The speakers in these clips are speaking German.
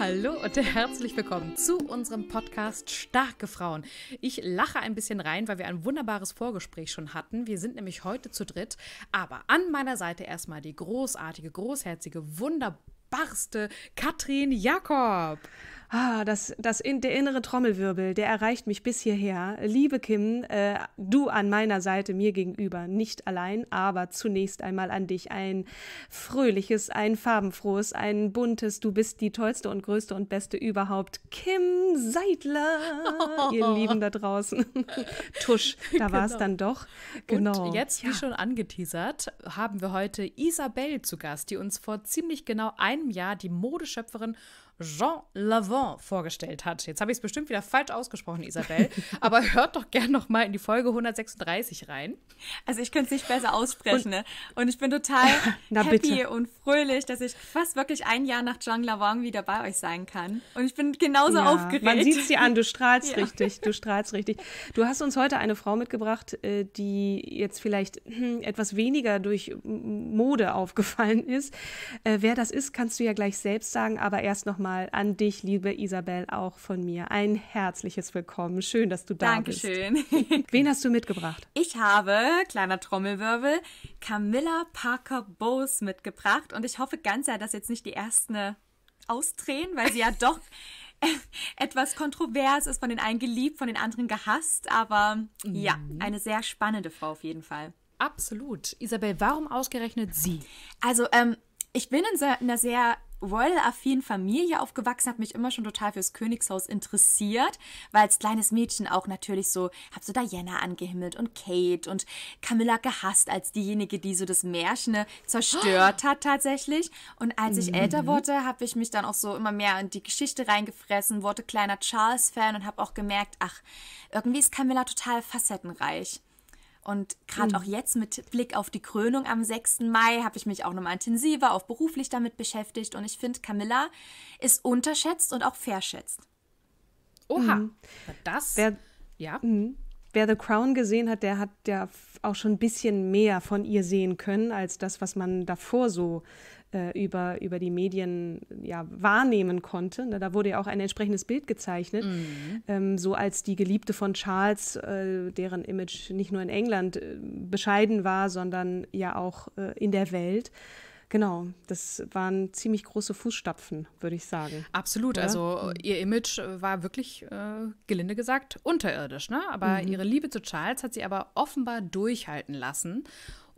Hallo und herzlich willkommen zu unserem Podcast Starke Frauen. Ich lache ein bisschen rein, weil wir ein wunderbares Vorgespräch schon hatten. Wir sind nämlich heute zu dritt, aber an meiner Seite erstmal die großartige, großherzige, wunderbarste Katrin Jakob ah, das, das in, der innere Trommelwirbel, der erreicht mich bis hierher. Liebe Kim, äh, du an meiner Seite, mir gegenüber, nicht allein, aber zunächst einmal an dich. Ein fröhliches, ein farbenfrohes, ein buntes, du bist die tollste und größte und beste überhaupt. Kim Seidler, oh. ihr Lieben da draußen. Tusch, da genau. war es dann doch. Genau. Und jetzt, wie ja. schon angeteasert, haben wir heute Isabel zu Gast, die uns vor ziemlich genau einem Jahr die Modeschöpferin Jean Lavant vorgestellt hat. Jetzt habe ich es bestimmt wieder falsch ausgesprochen, Isabel, aber hört doch gern noch mal in die Folge 136 rein. Also ich könnte es nicht besser aussprechen und, ne? und ich bin total happy bitte. und fröhlich, dass ich fast wirklich ein Jahr nach Jean Lavant wieder bei euch sein kann. Und ich bin genauso ja, aufgeregt. Man sieht sie an, du strahlst ja. richtig, du strahlst richtig. Du hast uns heute eine Frau mitgebracht, äh, die jetzt vielleicht hm, etwas weniger durch Mode aufgefallen ist. Äh, wer das ist, kannst du ja gleich selbst sagen, aber erst noch mal nochmal an dich, liebe Isabel, auch von mir ein herzliches Willkommen. Schön, dass du da Dankeschön. bist. Dankeschön. Wen hast du mitgebracht? Ich habe, kleiner Trommelwirbel, Camilla Parker Bowes mitgebracht und ich hoffe ganz sehr, dass jetzt nicht die ersten äh, ausdrehen, weil sie ja doch etwas kontrovers ist, von den einen geliebt, von den anderen gehasst, aber mhm. ja, eine sehr spannende Frau auf jeden Fall. Absolut. Isabel, warum ausgerechnet sie? Also, ähm, ich bin in einer sehr royal-affinen Familie aufgewachsen, habe mich immer schon total fürs Königshaus interessiert, weil als kleines Mädchen auch natürlich so, habe so Diana angehimmelt und Kate und Camilla gehasst als diejenige, die so das Märchen ne, zerstört hat tatsächlich. Und als ich mhm. älter wurde, habe ich mich dann auch so immer mehr in die Geschichte reingefressen, wurde kleiner Charles-Fan und habe auch gemerkt, ach, irgendwie ist Camilla total facettenreich. Und gerade mhm. auch jetzt mit Blick auf die Krönung am 6. Mai habe ich mich auch nochmal intensiver, auch beruflich damit beschäftigt. Und ich finde, Camilla ist unterschätzt und auch verschätzt. Oha, mhm. das. Wer, ja. Mh. Wer The Crown gesehen hat, der hat ja auch schon ein bisschen mehr von ihr sehen können, als das, was man davor so äh, über, über die Medien ja, wahrnehmen konnte. Ne, da wurde ja auch ein entsprechendes Bild gezeichnet, mhm. ähm, so als die Geliebte von Charles, äh, deren Image nicht nur in England äh, bescheiden war, sondern ja auch äh, in der Welt. Genau, das waren ziemlich große Fußstapfen, würde ich sagen. Absolut, oder? also mhm. äh, ihr Image äh, war wirklich, äh, gelinde gesagt, unterirdisch, ne? Aber mhm. ihre Liebe zu Charles hat sie aber offenbar durchhalten lassen.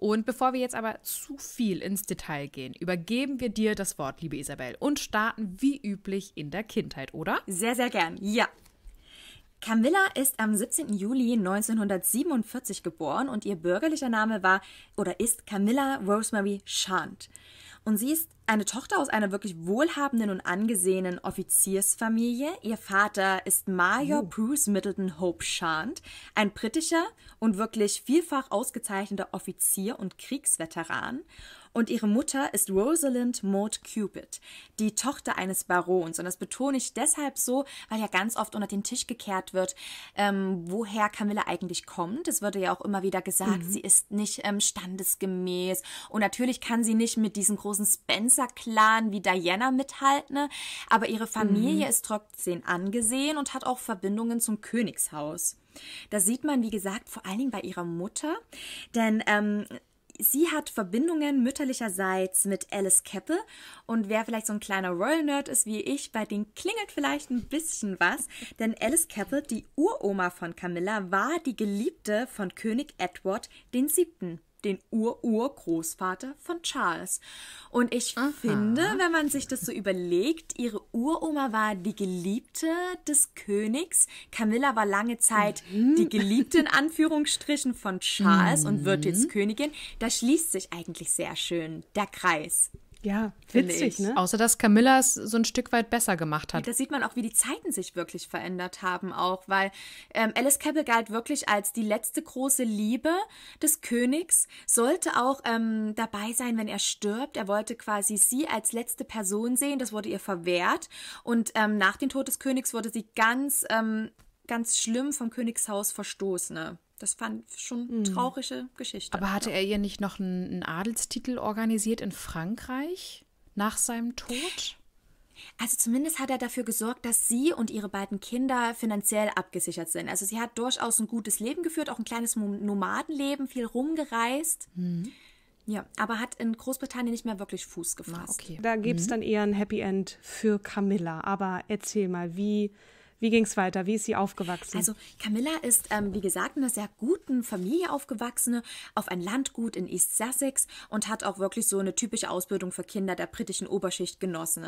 Und bevor wir jetzt aber zu viel ins Detail gehen, übergeben wir dir das Wort, liebe Isabel, und starten wie üblich in der Kindheit, oder? Sehr, sehr gern, ja. Camilla ist am 17. Juli 1947 geboren und ihr bürgerlicher Name war oder ist Camilla Rosemary Shant. Und sie ist eine Tochter aus einer wirklich wohlhabenden und angesehenen Offiziersfamilie. Ihr Vater ist Major oh. Bruce Middleton Hope Shant, ein britischer und wirklich vielfach ausgezeichneter Offizier und Kriegsveteran und ihre Mutter ist Rosalind Maud Cupid, die Tochter eines Barons. Und das betone ich deshalb so, weil ja ganz oft unter den Tisch gekehrt wird, ähm, woher Camilla eigentlich kommt. Es wird ja auch immer wieder gesagt, mhm. sie ist nicht ähm, standesgemäß. Und natürlich kann sie nicht mit diesem großen Spencer-Clan wie Diana mithalten, ne? aber ihre Familie mhm. ist trotzdem angesehen und hat auch Verbindungen zum Königshaus. Das sieht man, wie gesagt, vor allen Dingen bei ihrer Mutter, denn ähm, sie hat Verbindungen mütterlicherseits mit Alice Keppe und wer vielleicht so ein kleiner Royal-Nerd ist wie ich, bei denen klingelt vielleicht ein bisschen was, denn Alice Keppe, die Uroma von Camilla, war die Geliebte von König Edward VII den Ur-Urgroßvater von Charles. Und ich Aha. finde, wenn man sich das so überlegt, ihre Uroma war die Geliebte des Königs. Camilla war lange Zeit mhm. die Geliebte in Anführungsstrichen von Charles mhm. und wird jetzt mhm. Königin. Da schließt sich eigentlich sehr schön der Kreis. Ja, witzig, ne? Außer, dass Camilla es so ein Stück weit besser gemacht hat. Ja, da sieht man auch, wie die Zeiten sich wirklich verändert haben auch, weil ähm, Alice Cabell galt wirklich als die letzte große Liebe des Königs, sollte auch ähm, dabei sein, wenn er stirbt. Er wollte quasi sie als letzte Person sehen, das wurde ihr verwehrt. Und ähm, nach dem Tod des Königs wurde sie ganz, ähm, ganz schlimm vom Königshaus verstoßen. Ne? Das fand schon eine mhm. traurige Geschichte. Aber hatte er ihr nicht noch einen, einen Adelstitel organisiert in Frankreich nach seinem Tod? Also zumindest hat er dafür gesorgt, dass sie und ihre beiden Kinder finanziell abgesichert sind. Also sie hat durchaus ein gutes Leben geführt, auch ein kleines Nomadenleben, viel rumgereist. Mhm. Ja, aber hat in Großbritannien nicht mehr wirklich Fuß ah, gefasst. okay. Da gibt es mhm. dann eher ein Happy End für Camilla. Aber erzähl mal, wie wie ging es weiter? Wie ist sie aufgewachsen? Also Camilla ist, ähm, wie gesagt, in einer sehr guten Familie aufgewachsen, auf ein Landgut in East Sussex und hat auch wirklich so eine typische Ausbildung für Kinder der britischen Oberschicht genossen.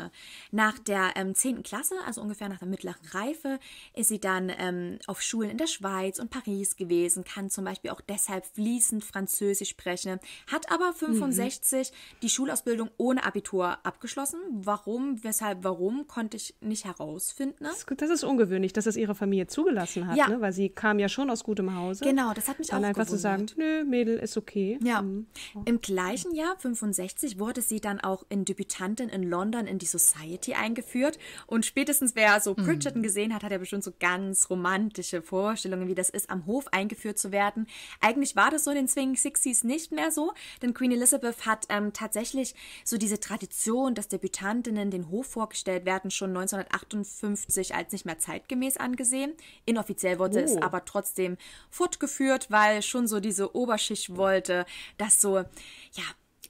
Nach der ähm, 10. Klasse, also ungefähr nach der mittleren Reife, ist sie dann ähm, auf Schulen in der Schweiz und Paris gewesen, kann zum Beispiel auch deshalb fließend Französisch sprechen, hat aber 65 mhm. die Schulausbildung ohne Abitur abgeschlossen. Warum, weshalb, warum, konnte ich nicht herausfinden. Das, das ist ungefähr ungewöhnlich, dass es ihre Familie zugelassen hat, ja. ne? weil sie kam ja schon aus gutem Hause. Genau, das hat mich dann auch einfach gewundert. zu sagen, nö, Mädel ist okay. Ja. Mhm. Im gleichen Jahr 65 wurde sie dann auch in Debütantin in London in die Society eingeführt und spätestens wer so mhm. Bridgerton mhm. gesehen hat, hat ja bestimmt so ganz romantische Vorstellungen, wie das ist, am Hof eingeführt zu werden. Eigentlich war das so in den Swing Sixties nicht mehr so, denn Queen Elizabeth hat ähm, tatsächlich so diese Tradition, dass Debütantinnen den Hof vorgestellt werden, schon 1958 als nicht mehr Zeit zeitgemäß angesehen. Inoffiziell wurde oh. es aber trotzdem fortgeführt, weil schon so diese Oberschicht wollte, dass so, ja,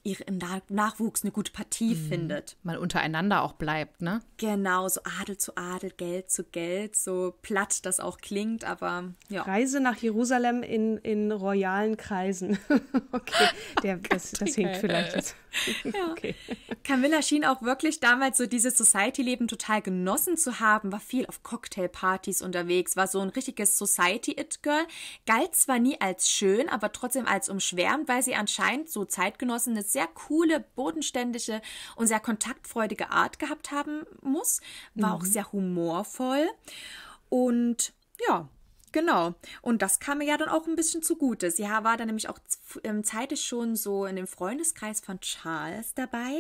ihre, im Nachwuchs eine gute Partie mhm. findet. Mal untereinander auch bleibt, ne? Genau, so Adel zu Adel, Geld zu Geld, so platt das auch klingt, aber ja. Reise nach Jerusalem in, in royalen Kreisen. okay, Der, das, das hinkt vielleicht jetzt. ja. okay. Camilla schien auch wirklich damals so dieses Society-Leben total genossen zu haben, war viel auf Cocktailpartys unterwegs, war so ein richtiges Society-It-Girl, galt zwar nie als schön, aber trotzdem als umschwärmt, weil sie anscheinend so Zeitgenossen sehr coole, bodenständige und sehr kontaktfreudige Art gehabt haben muss. War mhm. auch sehr humorvoll. Und ja, Genau. Und das kam mir ja dann auch ein bisschen zugute. Sie war dann nämlich auch zeitig schon so in dem Freundeskreis von Charles dabei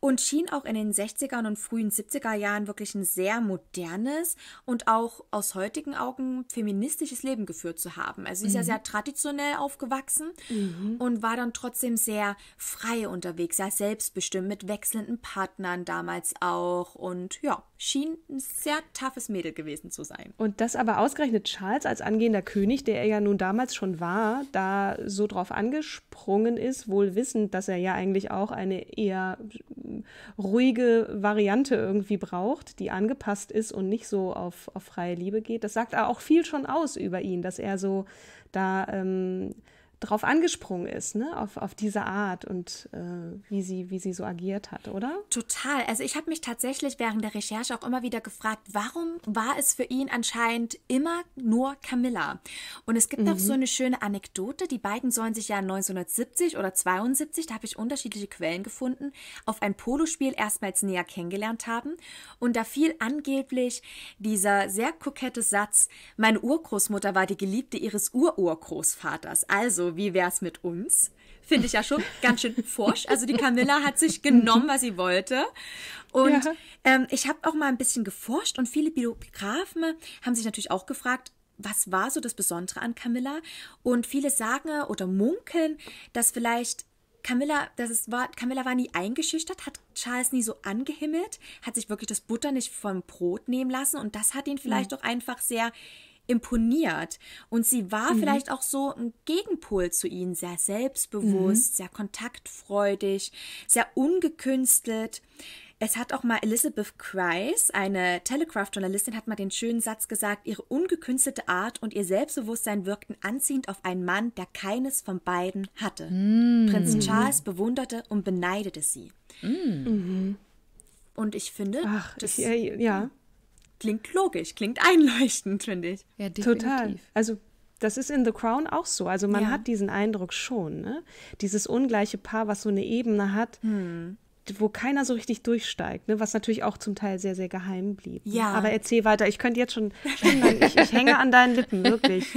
und schien auch in den 60 ern und frühen 70er Jahren wirklich ein sehr modernes und auch aus heutigen Augen feministisches Leben geführt zu haben. Also sie mhm. ist ja mhm. sehr traditionell aufgewachsen mhm. und war dann trotzdem sehr frei unterwegs, sehr selbstbestimmt mit wechselnden Partnern damals auch und ja, schien ein sehr toughes Mädel gewesen zu sein. Und das aber ausgerechnet Charles als angehender König, der er ja nun damals schon war, da so drauf angesprungen ist, wohl wissend, dass er ja eigentlich auch eine eher ruhige Variante irgendwie braucht, die angepasst ist und nicht so auf, auf freie Liebe geht. Das sagt auch viel schon aus über ihn, dass er so da ähm, drauf angesprungen ist, ne? auf, auf diese Art und äh, wie, sie, wie sie so agiert hat, oder? Total. Also ich habe mich tatsächlich während der Recherche auch immer wieder gefragt, warum war es für ihn anscheinend immer nur Camilla? Und es gibt mhm. auch so eine schöne Anekdote, die beiden sollen sich ja 1970 oder 72, da habe ich unterschiedliche Quellen gefunden, auf ein Polospiel erstmals näher kennengelernt haben. Und da fiel angeblich dieser sehr kokette Satz, meine Urgroßmutter war die Geliebte ihres Ururgroßvaters. Also so, wie wär's mit uns? Finde ich ja schon ganz schön forsch. Also die Camilla hat sich genommen, was sie wollte. Und ja. ähm, ich habe auch mal ein bisschen geforscht und viele Biografen haben sich natürlich auch gefragt, was war so das Besondere an Camilla? Und viele sagen oder munkeln, dass vielleicht Camilla, das ist, war, Camilla war nie eingeschüchtert, hat Charles nie so angehimmelt, hat sich wirklich das Butter nicht vom Brot nehmen lassen und das hat ihn vielleicht mhm. einfach sehr imponiert. Und sie war mhm. vielleicht auch so ein Gegenpol zu ihnen, sehr mhm. selbstbewusst, mhm. sehr kontaktfreudig, sehr ungekünstelt. Es hat auch mal Elizabeth Kreis, eine Telegraph-Journalistin, hat mal den schönen Satz gesagt, ihre ungekünstelte Art und ihr Selbstbewusstsein wirkten anziehend auf einen Mann, der keines von beiden hatte. Mm. Prinz Charles bewunderte und beneidete sie. Mhm. Und ich finde, Ach, das, ich, äh, ja klingt logisch, klingt einleuchtend, finde ich. Ja, definitiv. Total. Also das ist in The Crown auch so. Also man ja. hat diesen Eindruck schon, ne? Dieses ungleiche Paar, was so eine Ebene hat, hm wo keiner so richtig durchsteigt, ne? was natürlich auch zum Teil sehr, sehr geheim blieb. Ja. Aber erzähl weiter, ich könnte jetzt schon, ich, ich hänge an deinen Lippen, wirklich.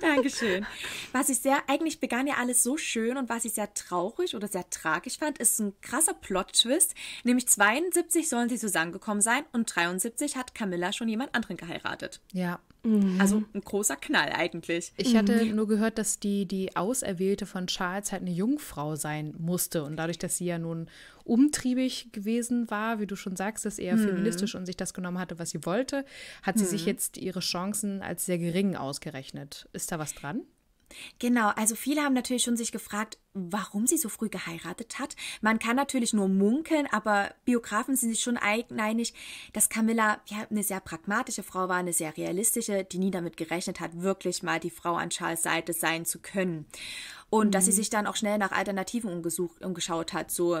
Dankeschön. Was ich sehr, eigentlich begann ja alles so schön und was ich sehr traurig oder sehr tragisch fand, ist ein krasser Plot-Twist, nämlich 72 sollen sie zusammengekommen sein und 73 hat Camilla schon jemand anderen geheiratet. Ja. Mhm. Also ein großer Knall eigentlich. Ich hatte mhm. nur gehört, dass die, die Auserwählte von Charles halt eine Jungfrau sein musste. Und dadurch, dass sie ja nun umtriebig gewesen war, wie du schon sagst, ist eher mhm. feministisch und sich das genommen hatte, was sie wollte, hat sie sich mhm. jetzt ihre Chancen als sehr gering ausgerechnet. Ist da was dran? Genau, also viele haben natürlich schon sich gefragt, warum sie so früh geheiratet hat. Man kann natürlich nur munkeln, aber Biografen sind sich schon einig, dass Camilla ja, eine sehr pragmatische Frau war, eine sehr realistische, die nie damit gerechnet hat, wirklich mal die Frau an Charles Seite sein zu können. Und mhm. dass sie mhm. sich dann auch schnell nach Alternativen umgesucht, umgeschaut hat, so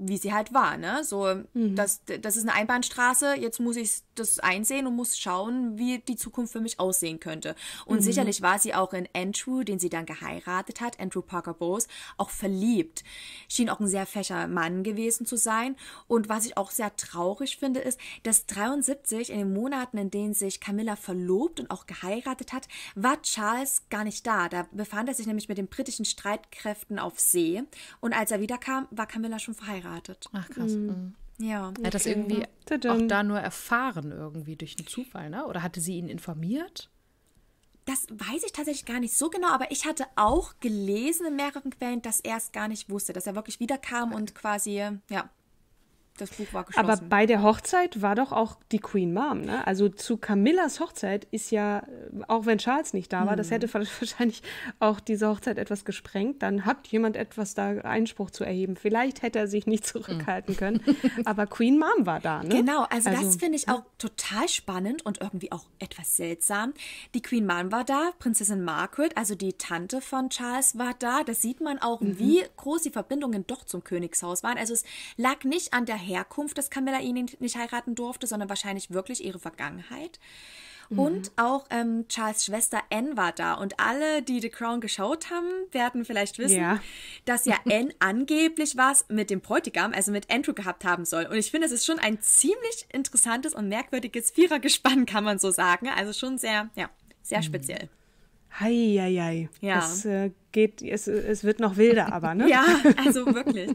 wie sie halt war, ne? So, mhm. das, das ist eine Einbahnstraße, jetzt muss ich das einsehen und muss schauen, wie die Zukunft für mich aussehen könnte. Und mhm. sicherlich war sie auch in Andrew, den sie dann geheiratet hat, Andrew Parker Bowes, auch verliebt. Schien auch ein sehr fächer Mann gewesen zu sein. Und was ich auch sehr traurig finde, ist, dass 73, in den Monaten, in denen sich Camilla verlobt und auch geheiratet hat, war Charles gar nicht da. Da befand er sich nämlich mit den britischen Streitkräften auf See. Und als er wiederkam, war Camilla schon verheiratet geheiratet. Ach krass. Mhm. mhm. Ja. Er hat das irgendwie ne? auch da nur erfahren, irgendwie durch einen Zufall, ne? Oder hatte sie ihn informiert? Das weiß ich tatsächlich gar nicht so genau, aber ich hatte auch gelesen in mehreren Quellen, dass er es gar nicht wusste, dass er wirklich wiederkam und quasi, ja, das Buch war geschlossen. Aber bei der Hochzeit war doch auch die Queen Mom, ne? Also zu Camillas Hochzeit ist ja, auch wenn Charles nicht da war, hm. das mhm. hätte wahrscheinlich auch diese Hochzeit etwas gesprengt, dann hat jemand etwas da Einspruch zu erheben. Vielleicht hätte er sich nicht mhm. zurückhalten können, aber Queen Mom war da, ne? Genau, also, also das finde ich auch total spannend und irgendwie auch etwas seltsam. Die Queen Mom war da, Prinzessin Margaret, also die Tante von Charles war da. Das sieht man auch, mhm. wie groß die Verbindungen doch zum Königshaus waren. Also es lag nicht an der Herkunft, dass Camilla ihn nicht heiraten durfte, sondern wahrscheinlich wirklich ihre Vergangenheit. Mhm. Und auch ähm, Charles Schwester Anne war da. Und alle, die The Crown geschaut haben, werden vielleicht wissen, ja. dass ja Anne angeblich was mit dem Bräutigam, also mit Andrew gehabt haben soll. Und ich finde, es ist schon ein ziemlich interessantes und merkwürdiges Vierergespann, kann man so sagen. Also schon sehr, ja, sehr mhm. speziell. Hei, hei, hei. Ja. Es, äh, geht, es, es wird noch wilder, aber, ne? ja, also wirklich.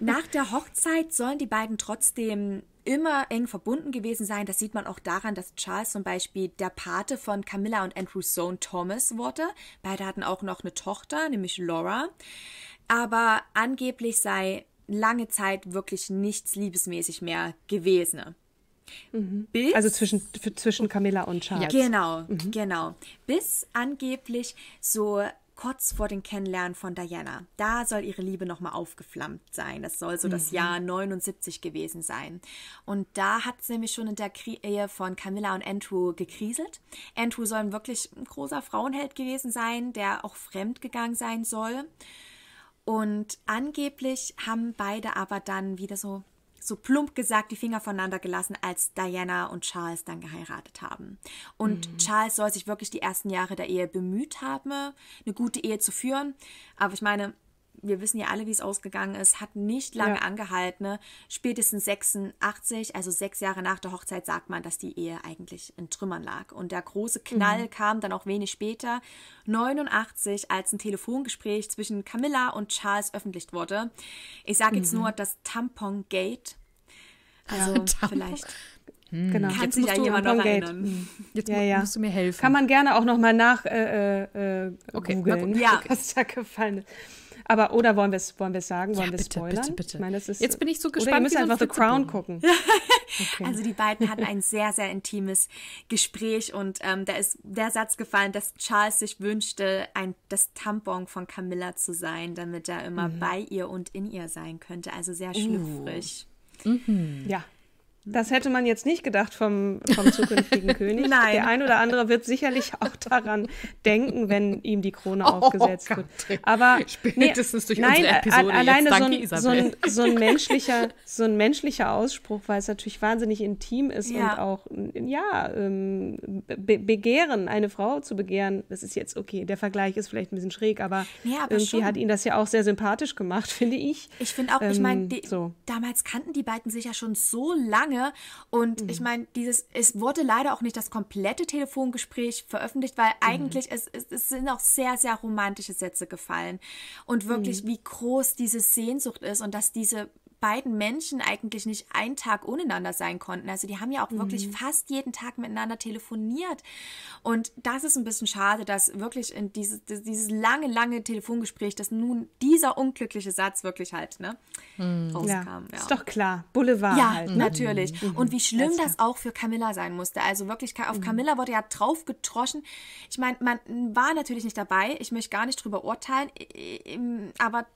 Nach der Hochzeit sollen die beiden trotzdem immer eng verbunden gewesen sein. Das sieht man auch daran, dass Charles zum Beispiel der Pate von Camilla und Andrews Sohn Thomas wurde. Beide hatten auch noch eine Tochter, nämlich Laura. Aber angeblich sei lange Zeit wirklich nichts liebesmäßig mehr gewesen. Mhm. also zwischen, zwischen Camilla und Charles. Ja. Genau, mhm. genau. Bis angeblich so kurz vor dem Kennenlernen von Diana. Da soll ihre Liebe nochmal aufgeflammt sein. Das soll so mhm. das Jahr 79 gewesen sein. Und da hat es nämlich schon in der Krie Ehe von Camilla und Andrew gekriselt. Andrew soll wirklich ein großer Frauenheld gewesen sein, der auch fremdgegangen sein soll. Und angeblich haben beide aber dann wieder so so plump gesagt die Finger voneinander gelassen, als Diana und Charles dann geheiratet haben. Und mhm. Charles soll sich wirklich die ersten Jahre der Ehe bemüht haben, eine gute Ehe zu führen. Aber ich meine, wir wissen ja alle, wie es ausgegangen ist, hat nicht lange ja. angehalten. Ne? Spätestens 86, also sechs Jahre nach der Hochzeit, sagt man, dass die Ehe eigentlich in Trümmern lag. Und der große Knall mhm. kam dann auch wenig später, 89, als ein Telefongespräch zwischen Camilla und Charles öffentlich wurde. Ich sage jetzt mhm. nur das also Tampon hm. Gate. Genau. Also ja, vielleicht. Genau. Kann jetzt sich ja jemand noch erinnern. Hm. Jetzt ja, ja. musst du mir helfen. Kann man gerne auch noch mal nach äh, äh, äh okay, googeln, na ja. was da gefallen ist. Aber oder wollen wir es wollen sagen? Wollen ja, wir spoilern? Bitte, bitte. Ich meine, das ist, Jetzt bin ich so gespannt. Oder ihr müsst einfach The Crown gucken. okay. Also die beiden hatten ein sehr, sehr intimes Gespräch und ähm, da ist der Satz gefallen, dass Charles sich wünschte, ein, das Tampon von Camilla zu sein, damit er immer mhm. bei ihr und in ihr sein könnte. Also sehr uh. schlüpfrig. Uh. Mhm. Ja, das hätte man jetzt nicht gedacht vom, vom zukünftigen König. Nein. Der ein oder andere wird sicherlich auch daran denken, wenn ihm die Krone oh, aufgesetzt wird. Aber spätestens nee, durch nein, unsere Episode alleine jetzt, so, ein, so, ein, so, ein, menschlicher, so ein menschlicher Ausspruch, weil es natürlich wahnsinnig intim ist ja. und auch ja ähm, be begehren, eine Frau zu begehren. Das ist jetzt okay. Der Vergleich ist vielleicht ein bisschen schräg, aber, nee, aber irgendwie schon. hat ihn das ja auch sehr sympathisch gemacht, finde ich. Ich finde auch. Ähm, ich meine, so. damals kannten die beiden sich ja schon so lange lange. Und mhm. ich meine, dieses, es wurde leider auch nicht das komplette Telefongespräch veröffentlicht, weil mhm. eigentlich es, es, es, sind auch sehr, sehr romantische Sätze gefallen. Und wirklich, mhm. wie groß diese Sehnsucht ist und dass diese beiden Menschen eigentlich nicht einen Tag ohneinander sein konnten. Also die haben ja auch mhm. wirklich fast jeden Tag miteinander telefoniert. Und das ist ein bisschen schade, dass wirklich in dieses, dieses lange, lange Telefongespräch, dass nun dieser unglückliche Satz wirklich halt ne, mhm. rauskam. Ja, ja. Ist doch klar, Boulevard. Ja, halt, ne? natürlich. Mhm. Und wie schlimm das, das auch für Camilla sein musste. Also wirklich, auf mhm. Camilla wurde ja drauf getroschen. Ich meine, man war natürlich nicht dabei. Ich möchte gar nicht drüber urteilen. Aber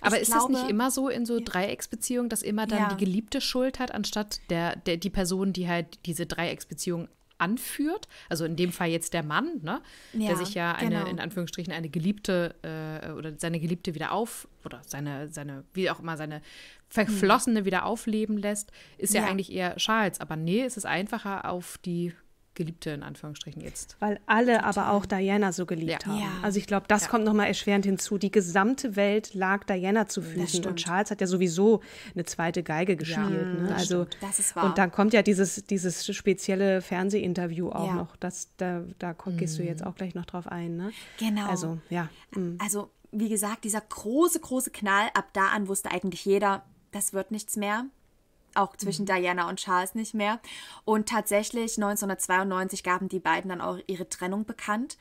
aber ich ist glaube, das nicht immer so in so Dreiecksbeziehungen, dass immer dann ja. die Geliebte Schuld hat, anstatt der, der, die Person, die halt diese Dreiecksbeziehung anführt? Also in dem Fall jetzt der Mann, ne? Ja, der sich ja eine, genau. in Anführungsstrichen, eine Geliebte äh, oder seine Geliebte wieder auf oder seine, seine, wie auch immer, seine Verflossene hm. wieder aufleben lässt, ist ja, ja eigentlich eher Charles. Aber nee, es ist einfacher auf die Geliebte in Anführungsstrichen jetzt. Weil alle aber auch Diana so geliebt ja. haben. Ja. Also ich glaube, das ja. kommt nochmal erschwerend hinzu. Die gesamte Welt lag Diana zu Füßen und Charles hat ja sowieso eine zweite Geige gespielt. Ne? Das also das Und dann kommt ja dieses, dieses spezielle Fernsehinterview auch noch. Das, da da mhm. gehst du mhm. jetzt auch gleich noch drauf ein. Ne? Genau. Also, ja. Mhm. Also, wie gesagt, dieser große, große Knall, ab da an wusste eigentlich jeder, das wird nichts mehr auch zwischen mhm. Diana und Charles nicht mehr. Und tatsächlich 1992 gaben die beiden dann auch ihre Trennung bekannt.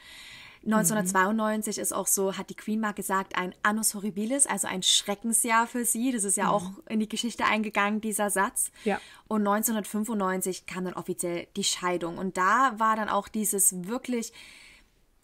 1992 mhm. ist auch so, hat die Queen mal gesagt, ein Annus Horribilis, also ein Schreckensjahr für sie. Das ist ja mhm. auch in die Geschichte eingegangen, dieser Satz. Ja. Und 1995 kam dann offiziell die Scheidung. Und da war dann auch dieses wirklich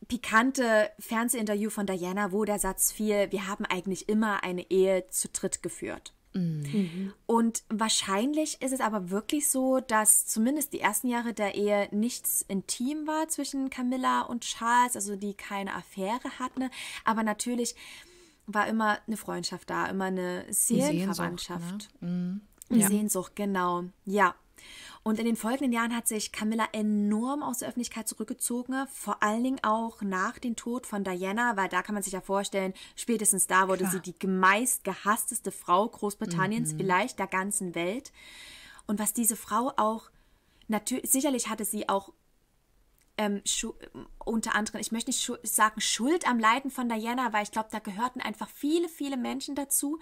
pikante Fernsehinterview von Diana, wo der Satz fiel, wir haben eigentlich immer eine Ehe zu dritt geführt. Mhm. Und wahrscheinlich ist es aber wirklich so, dass zumindest die ersten Jahre der Ehe nichts intim war zwischen Camilla und Charles, also die keine Affäre hatten. Aber natürlich war immer eine Freundschaft da, immer eine Seelenverwandtschaft. Sehnsucht, ne? mhm. ja. Sehnsucht, genau. Ja, und in den folgenden Jahren hat sich Camilla enorm aus der Öffentlichkeit zurückgezogen, vor allen Dingen auch nach dem Tod von Diana, weil da kann man sich ja vorstellen, spätestens da wurde Klar. sie die meist gehassteste Frau Großbritanniens, mhm. vielleicht der ganzen Welt. Und was diese Frau auch, natürlich, sicherlich hatte sie auch ähm, unter anderem, ich möchte nicht schu sagen Schuld am Leiden von Diana, weil ich glaube, da gehörten einfach viele, viele Menschen dazu.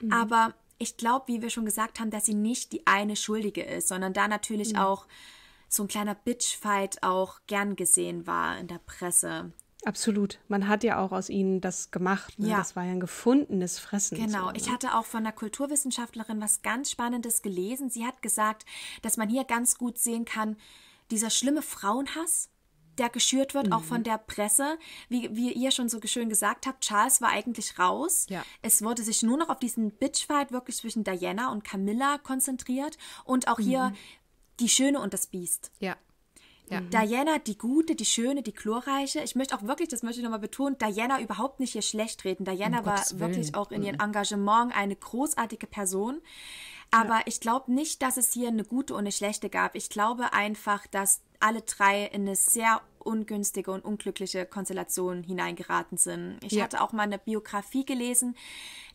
Mhm. Aber ich glaube, wie wir schon gesagt haben, dass sie nicht die eine Schuldige ist, sondern da natürlich mhm. auch so ein kleiner Bitchfight auch gern gesehen war in der Presse. Absolut. Man hat ja auch aus ihnen das gemacht. Ne? Ja. Das war ja ein gefundenes Fressen. Genau. So, ne? Ich hatte auch von einer Kulturwissenschaftlerin was ganz Spannendes gelesen. Sie hat gesagt, dass man hier ganz gut sehen kann, dieser schlimme Frauenhass, der geschürt wird, mhm. auch von mhm. der Presse. Wie, wie ihr schon so schön gesagt habt, Charles war eigentlich raus. Ja. Es wurde sich nur noch auf diesen Bitchfight wirklich zwischen Diana und Camilla konzentriert und auch hier mhm. die Schöne und das Biest. Ja. Ja. Mhm. Diana, die Gute, die Schöne, die Glorreiche. Ich möchte auch wirklich, das möchte ich nochmal betonen, Diana überhaupt nicht hier schlecht reden. Diana um war wirklich auch in ihrem mhm. Engagement eine großartige Person. Aber ja. ich glaube nicht, dass es hier eine gute und eine schlechte gab. Ich glaube einfach, dass alle drei in eine sehr ungünstige und unglückliche Konstellation hineingeraten sind. Ich ja. hatte auch mal eine Biografie gelesen,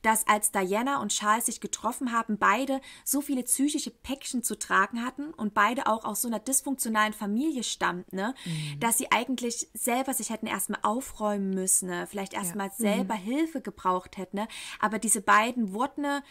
dass als Diana und Charles sich getroffen haben, beide so viele psychische Päckchen zu tragen hatten und beide auch aus so einer dysfunktionalen Familie stammten, ne? mhm. dass sie eigentlich selber sich hätten erstmal aufräumen müssen, ne? vielleicht erstmal ja. Mhm. selber mhm. Hilfe gebraucht hätten. Ne? Aber diese beiden wurden ne,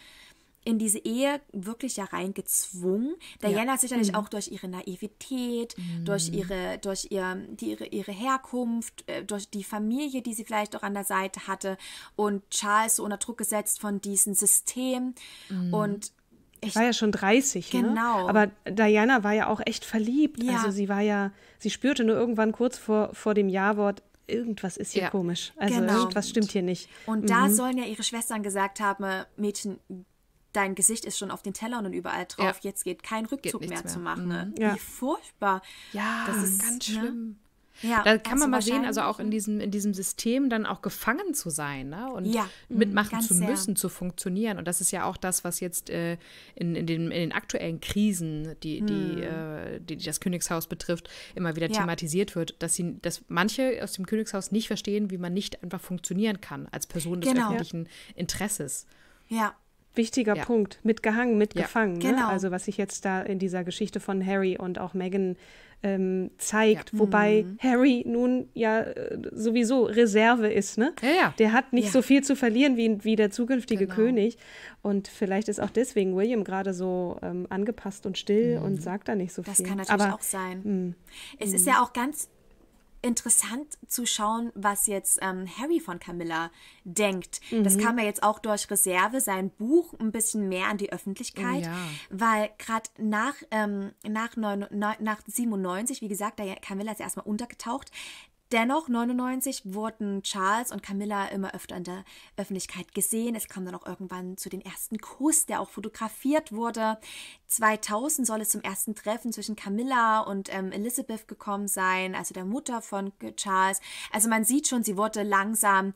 in diese Ehe wirklich ja reingezwungen. Diana ja. hat sicherlich mhm. auch durch ihre Naivität, mhm. durch ihre, durch ihr, die, ihre, ihre Herkunft, äh, durch die Familie, die sie vielleicht auch an der Seite hatte und Charles so unter Druck gesetzt von diesem System mhm. und ich war ja schon 30, ne? genau. Ne? Aber Diana war ja auch echt verliebt. Ja. Also sie war ja, sie spürte nur irgendwann kurz vor, vor dem Ja-Wort, irgendwas ist hier ja. komisch. Also genau. irgendwas stimmt hier nicht. Und mhm. da sollen ja ihre Schwestern gesagt haben, äh, Mädchen, dein Gesicht ist schon auf den Tellern und überall drauf, ja. jetzt geht kein Rückzug geht mehr, mehr, zu machen. Ne? Mhm. Ja. Wie furchtbar. Ja, das ist ganz ne? schlimm. Ja, da kann also man mal sehen, also auch in diesem, in diesem System dann auch gefangen zu sein ne? und ja, mhm, mitmachen zu müssen, sehr. zu funktionieren. Und das ist ja auch das, was jetzt äh, in, in, den, in den aktuellen Krisen, die, hm. die, mhm. äh, die, die, das Königshaus betrifft, immer wieder ja. thematisiert wird, dass, sie, dass manche aus dem Königshaus nicht verstehen, wie man nicht einfach funktionieren kann als Person des genau. öffentlichen Interesses. Ja, Wichtiger ja. Punkt. Mitgehangen, mitgefangen. Ja. Ne? Genau. Ne? Also was sich jetzt da in dieser Geschichte von Harry und auch Meghan ähm, zeigt. Ja. Wobei mhm. Harry nun ja äh, sowieso Reserve ist. Ne? Der hat nicht so viel zu verlieren wie, wie der zukünftige genau. König. Und vielleicht ist auch deswegen William gerade so ähm, angepasst und still mhm. und sagt da nicht so viel. Das kann natürlich Aber, auch sein. Mh. Hm. Es ist hm. ja auch ganz interessant zu schauen, was jetzt ähm, Harry von Camilla denkt. Mhm. Das kam ja jetzt auch durch Reserve, sein Buch, ein bisschen mehr an die Öffentlichkeit, oh ja. weil gerade nach, ähm, nach, nach 97, wie gesagt, da Camilla ist erstmal untergetaucht, Dennoch, 99 wurden Charles und Camilla immer öfter in der Öffentlichkeit gesehen. Es kam dann auch irgendwann zu dem ersten Kuss, der auch fotografiert wurde. 2000 soll es zum ersten Treffen zwischen Camilla und ähm, Elizabeth gekommen sein, also der Mutter von Charles. Also man sieht schon, sie wurde langsam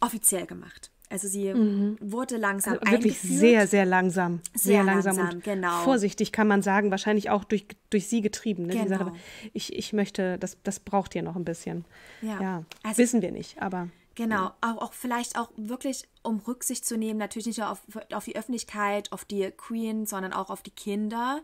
offiziell gemacht. Also sie mhm. wurde langsam also wirklich eingeführt. sehr, sehr langsam. Sehr, sehr langsam, langsam, und genau. vorsichtig kann man sagen. Wahrscheinlich auch durch, durch sie getrieben. Ne? Genau. Gesagt, aber ich, ich möchte, das, das braucht ihr noch ein bisschen. Ja, ja. Also, wissen wir nicht, aber... Genau, ja. auch, auch vielleicht auch wirklich, um Rücksicht zu nehmen, natürlich nicht nur auf, auf die Öffentlichkeit, auf die Queen, sondern auch auf die Kinder.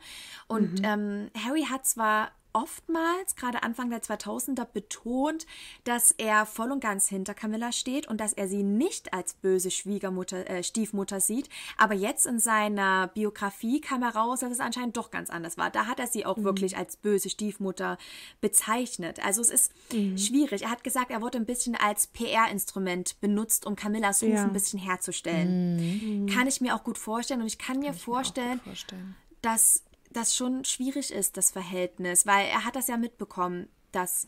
Und mhm. ähm, Harry hat zwar oftmals, gerade Anfang der 2000er, betont, dass er voll und ganz hinter Camilla steht und dass er sie nicht als böse Schwiegermutter, äh, Stiefmutter sieht. Aber jetzt in seiner Biografie kam heraus, dass es anscheinend doch ganz anders war. Da hat er sie auch mhm. wirklich als böse Stiefmutter bezeichnet. Also es ist mhm. schwierig. Er hat gesagt, er wurde ein bisschen als PR-Instrument benutzt, um Camillas Ruf ja. ein bisschen herzustellen. Mhm. Kann ich mir auch gut vorstellen und ich kann mir, kann vorstellen, mir vorstellen, dass das schon schwierig ist, das Verhältnis, weil er hat das ja mitbekommen, dass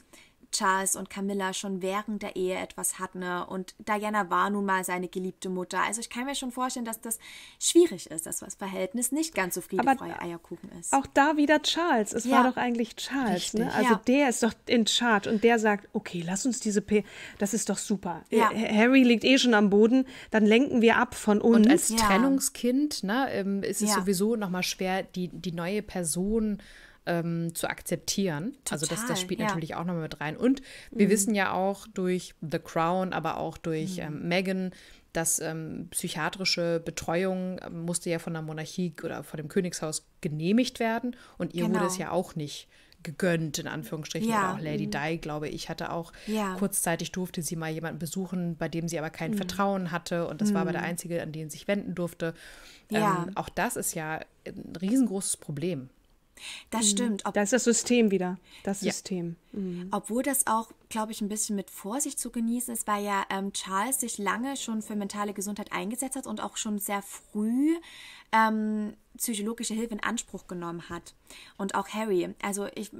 Charles und Camilla schon während der Ehe etwas hatten ne? und Diana war nun mal seine geliebte Mutter. Also ich kann mir schon vorstellen, dass das schwierig ist, dass das Verhältnis nicht ganz so friedefreie Eierkuchen ist. Auch da wieder Charles. Es ja. war doch eigentlich Charles. Ne? Richtig, ne? Also ja. der ist doch in Charge und der sagt, okay, lass uns diese P. Das ist doch super. Ja. Harry liegt eh schon am Boden, dann lenken wir ab von uns. Und als Trennungskind ne, ähm, ist es sowieso nochmal schwer, die, die neue Person äh, ähm, zu akzeptieren. Total, also das, das spielt ja. natürlich auch nochmal mit rein. Und wir mhm. wissen ja auch durch The Crown, aber auch durch mhm. ähm, Meghan, dass ähm, psychiatrische Betreuung ähm, musste ja von der Monarchie oder von dem Königshaus genehmigt werden. Und ihr genau. wurde es ja auch nicht gegönnt, in Anführungsstrichen. Ja. Oder auch Lady mhm. Di, glaube ich, hatte auch ja. kurzzeitig durfte sie mal jemanden besuchen, bei dem sie aber kein mhm. Vertrauen hatte. Und das mhm. war aber der mhm. einzige, an den sie sich wenden durfte. Ja. Ähm, auch das ist ja ein riesengroßes Problem. Das mhm. stimmt. Ob, das ist das System wieder. Das ja. System. Mhm. Obwohl das auch, glaube ich, ein bisschen mit Vorsicht zu genießen ist, weil ja ähm, Charles sich lange schon für mentale Gesundheit eingesetzt hat und auch schon sehr früh ähm, psychologische Hilfe in Anspruch genommen hat. Und auch Harry. Also ich,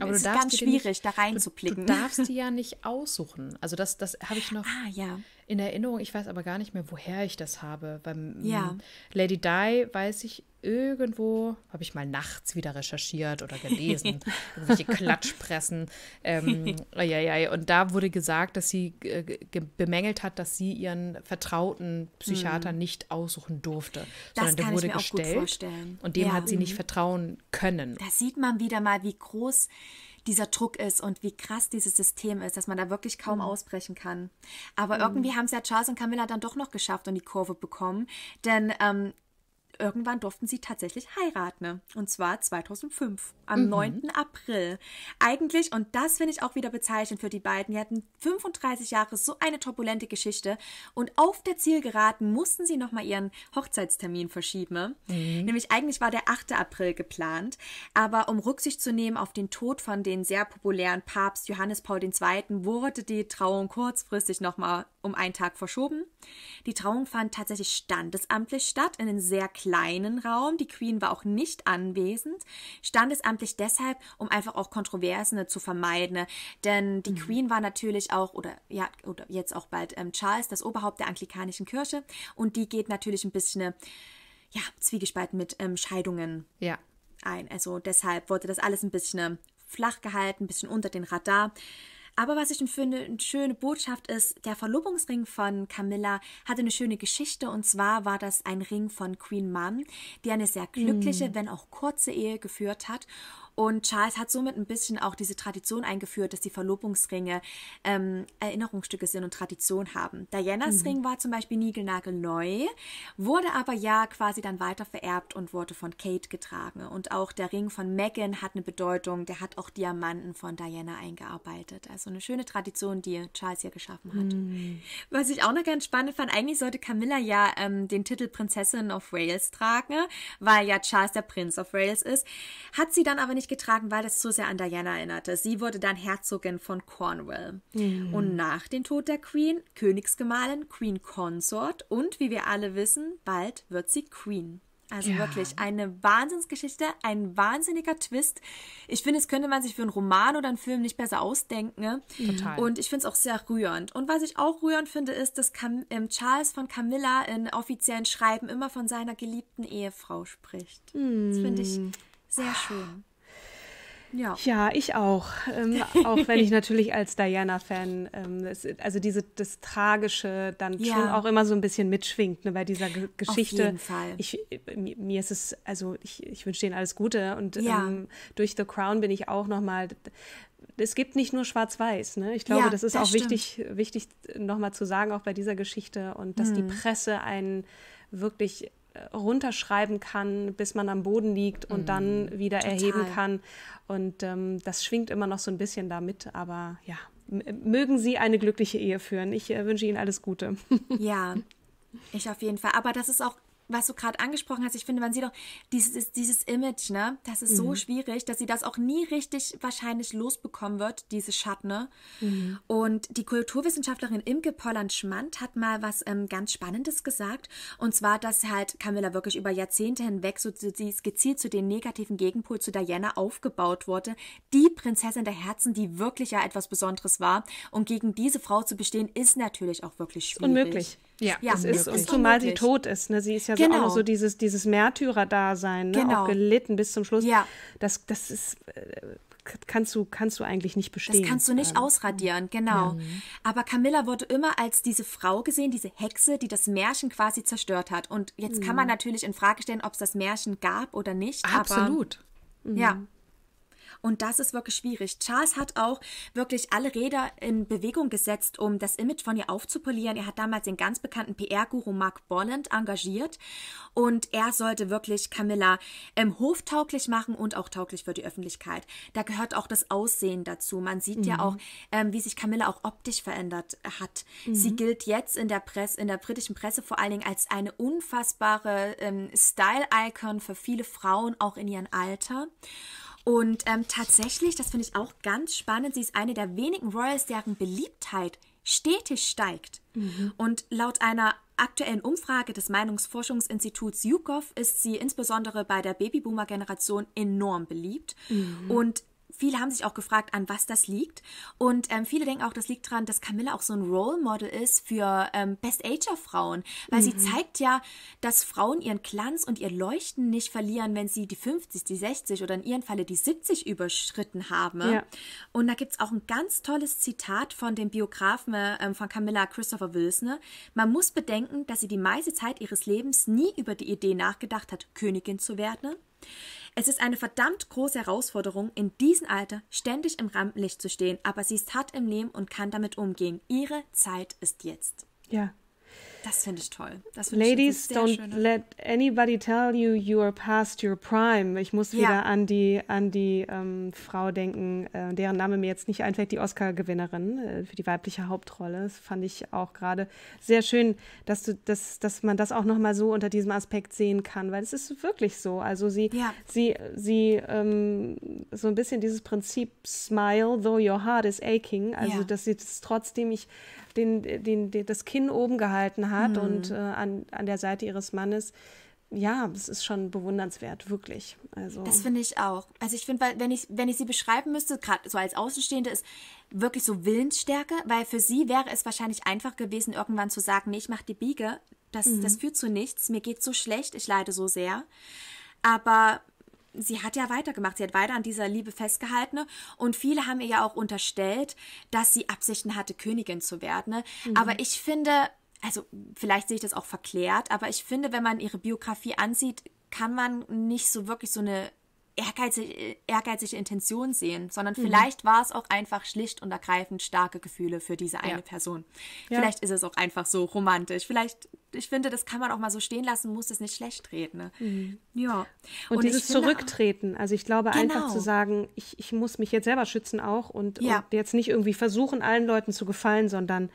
Aber es ist ganz schwierig, nicht, da reinzublicken. Du, du darfst die ja nicht aussuchen. Also das, das habe ich noch. Ah, ja in Erinnerung. Ich weiß aber gar nicht mehr, woher ich das habe. Beim ja. Lady Di weiß ich irgendwo, habe ich mal nachts wieder recherchiert oder gelesen, irgendwelche Klatschpressen. Ähm, ai, ai, ai. Und da wurde gesagt, dass sie äh, bemängelt hat, dass sie ihren vertrauten Psychiater mm. nicht aussuchen durfte. Das sondern der wurde gestellt und dem ja. hat sie nicht mhm. vertrauen können. Da sieht man wieder mal, wie groß dieser Druck ist und wie krass dieses System ist, dass man da wirklich kaum mhm. ausbrechen kann. Aber mhm. irgendwie haben es ja Charles und Camilla dann doch noch geschafft und die Kurve bekommen. Denn ähm, irgendwann durften sie tatsächlich heiraten. Ne? Und zwar 2005, am mhm. 9. April. Eigentlich, und das finde ich auch wieder bezeichnend für die beiden, die hatten 35 Jahre so eine turbulente Geschichte und auf der Zielgeraden mussten sie nochmal ihren Hochzeitstermin verschieben. Mhm. Nämlich eigentlich war der 8. April geplant, aber um Rücksicht zu nehmen auf den Tod von den sehr populären Papst Johannes Paul II. wurde die Trauung kurzfristig nochmal um einen Tag verschoben. Die Trauung fand tatsächlich standesamtlich statt in den sehr kleinen kleinen Raum, die Queen war auch nicht anwesend, standesamtlich deshalb, um einfach auch Kontroversen zu vermeiden. Denn die mhm. Queen war natürlich auch, oder ja, oder jetzt auch bald ähm, Charles, das Oberhaupt der anglikanischen Kirche. Und die geht natürlich ein bisschen, ja, zwiegespalten mit ähm, Scheidungen ja. ein. Also deshalb wurde das alles ein bisschen flach gehalten, ein bisschen unter den Radar. Aber was ich finde, eine schöne Botschaft ist, der Verlobungsring von Camilla hatte eine schöne Geschichte und zwar war das ein Ring von Queen Mom, die eine sehr glückliche, mm. wenn auch kurze Ehe geführt hat und Charles hat somit ein bisschen auch diese Tradition eingeführt, dass die Verlobungsringe ähm, Erinnerungsstücke sind und Tradition haben. Dianas mhm. Ring war zum Beispiel niegelnagelneu, wurde aber ja quasi dann weiter vererbt und wurde von Kate getragen. Und auch der Ring von Megan hat eine Bedeutung, der hat auch Diamanten von Diana eingearbeitet. Also eine schöne Tradition, die Charles hier geschaffen hat. Mhm. Was ich auch noch ganz spannend fand, eigentlich sollte Camilla ja ähm, den Titel Prinzessin of Wales tragen, weil ja Charles der Prinz of Wales ist. Hat sie dann aber nicht nicht getragen, weil es so sehr an Diana erinnerte. Sie wurde dann Herzogin von Cornwall. Mhm. Und nach dem Tod der Queen, Königsgemahlin, Queen Consort und wie wir alle wissen, bald wird sie Queen. Also ja. wirklich eine Wahnsinnsgeschichte, ein wahnsinniger Twist. Ich finde, es könnte man sich für einen Roman oder einen Film nicht besser ausdenken. Ne? Total. Und ich finde es auch sehr rührend. Und was ich auch rührend finde, ist, dass Cam ähm, Charles von Camilla in offiziellen Schreiben immer von seiner geliebten Ehefrau spricht. Mm. Das finde ich sehr schön. Ja, ja ich auch. Ähm, auch wenn ich natürlich als Diana-Fan, ähm, also diese, das Tragische dann ja. schon auch immer so ein bisschen mitschwingt ne, bei dieser G Geschichte. Auf jeden Fall. Ich, mir, ist es, also ich, ich wünsche denen alles Gute und ja. ähm, durch The Crown bin ich auch nochmal es gibt nicht nur Schwarz-Weiß. Ne? Ich glaube, ja, das ist das auch stimmt. wichtig, wichtig nochmal zu sagen, auch bei dieser Geschichte. Und dass hm. die Presse einen wirklich runterschreiben kann, bis man am Boden liegt und mm, dann wieder total. erheben kann. Und ähm, das schwingt immer noch so ein bisschen damit, aber ja, mögen Sie eine glückliche Ehe führen. Ich äh, wünsche Ihnen alles Gute. Ja, ich auf jeden Fall. Aber das ist auch was du gerade angesprochen hast, ich finde, man sieht doch dieses, dieses Image, ne? Das ist mhm. so schwierig, dass sie das auch nie richtig wahrscheinlich losbekommen wird, diese Schatten. Mhm. Und die Kulturwissenschaftlerin Imke Polland-Schmand hat mal was ähm, ganz Spannendes gesagt. Und zwar, dass halt Camilla wirklich über Jahrzehnte hinweg so gezielt zu den negativen Gegenpol zu Diana aufgebaut wurde. Die Prinzessin der Herzen, die wirklich ja etwas Besonderes war. Und gegen diese Frau zu bestehen, ist natürlich auch wirklich schwierig. Unmöglich. Ja, ja das ist, und zumal sie tot ist, ne? sie ist ja genau. so, auch so dieses, dieses Märtyrer-Dasein, ne? Genau. auch gelitten bis zum Schluss. Ja. Das, das ist, äh, kannst du, kannst du eigentlich nicht bestehen. Das kannst du nicht ähm, ausradieren, genau. Mhm. Aber Camilla wurde immer als diese Frau gesehen, diese Hexe, die das Märchen quasi zerstört hat. Und jetzt mhm. kann man mhm. natürlich in Frage stellen, ob es das Märchen gab oder nicht. Absolut. Aber, mhm. Ja. Und das ist wirklich schwierig. Charles hat auch wirklich alle Räder in Bewegung gesetzt, um das Image von ihr aufzupolieren. Er hat damals den ganz bekannten PR-Guru Mark Bolland engagiert und er sollte wirklich Camilla im ähm, Hof tauglich machen und auch tauglich für die Öffentlichkeit. Da gehört auch das Aussehen dazu. Man sieht mhm. ja auch, ähm, wie sich Camilla auch optisch verändert hat. Mhm. Sie gilt jetzt in der Presse, in der britischen Presse vor allen Dingen als eine unfassbare ähm, Style-Icon für viele Frauen, auch in ihrem Alter. Und ähm, tatsächlich, das finde ich auch ganz spannend, sie ist eine der wenigen Royals, deren Beliebtheit stetig steigt. Mhm. Und laut einer aktuellen Umfrage des Meinungsforschungsinstituts YouGov ist sie insbesondere bei der Babyboomer-Generation enorm beliebt. Mhm. Und viele haben sich auch gefragt, an was das liegt. Und ähm, viele denken auch, das liegt daran, dass Camilla auch so ein Role Model ist für ähm, Best-Ager-Frauen, weil mhm. sie zeigt ja, dass Frauen ihren Glanz und ihr Leuchten nicht verlieren, wenn sie die 50, die 60 oder in ihrem Falle die 70 überschritten haben. Ja. Und da gibt es auch ein ganz tolles Zitat von dem Biografen ähm, von Camilla Christopher Wilson. Man muss bedenken, dass sie die meiste Zeit ihres Lebens nie über die Idee nachgedacht hat, Königin zu werden. Es ist eine verdammt große Herausforderung, in diesem Alter ständig im Rampenlicht zu stehen, aber sie ist hart im Leben und kann damit umgehen. Ihre Zeit ist jetzt. Ja. Das finde ich toll. Find Ladies, ich, don't schöne. let anybody tell you you are past your prime. Ich muss ja. wieder an die, an die ähm, Frau denken, äh, deren Name mir jetzt nicht einfällt, die Oscar-Gewinnerin äh, für die weibliche Hauptrolle. Das fand ich auch gerade sehr schön, dass, du, dass, dass man das auch nochmal so unter diesem Aspekt sehen kann, weil es ist wirklich so. Also sie, ja. sie, sie ähm, so ein bisschen dieses Prinzip Smile, though your heart is aching. Also ja. dass sie das trotzdem ich den, den, den, das Kinn oben gehalten haben hat mhm. und äh, an, an der Seite ihres Mannes. Ja, es ist schon bewundernswert, wirklich. Also das finde ich auch. Also ich finde, wenn ich, wenn ich sie beschreiben müsste, gerade so als Außenstehende, ist wirklich so Willensstärke, weil für sie wäre es wahrscheinlich einfach gewesen, irgendwann zu sagen, nee, ich mache die Biege, das, mhm. das führt zu nichts, mir geht so schlecht, ich leide so sehr. Aber sie hat ja weitergemacht, sie hat weiter an dieser Liebe festgehalten und viele haben ihr ja auch unterstellt, dass sie Absichten hatte, Königin zu werden. Ne? Mhm. Aber ich finde, also vielleicht sehe ich das auch verklärt, aber ich finde, wenn man ihre Biografie ansieht, kann man nicht so wirklich so eine ehrgeizige, ehrgeizige Intention sehen, sondern mhm. vielleicht war es auch einfach schlicht und ergreifend starke Gefühle für diese eine ja. Person. Vielleicht ist es auch einfach so romantisch. Vielleicht, ich finde, das kann man auch mal so stehen lassen, muss es nicht schlecht reden. Ne? Mhm. Ja. Und, und dieses Zurücktreten, also ich glaube genau. einfach zu sagen, ich, ich muss mich jetzt selber schützen auch und, ja. und jetzt nicht irgendwie versuchen, allen Leuten zu gefallen, sondern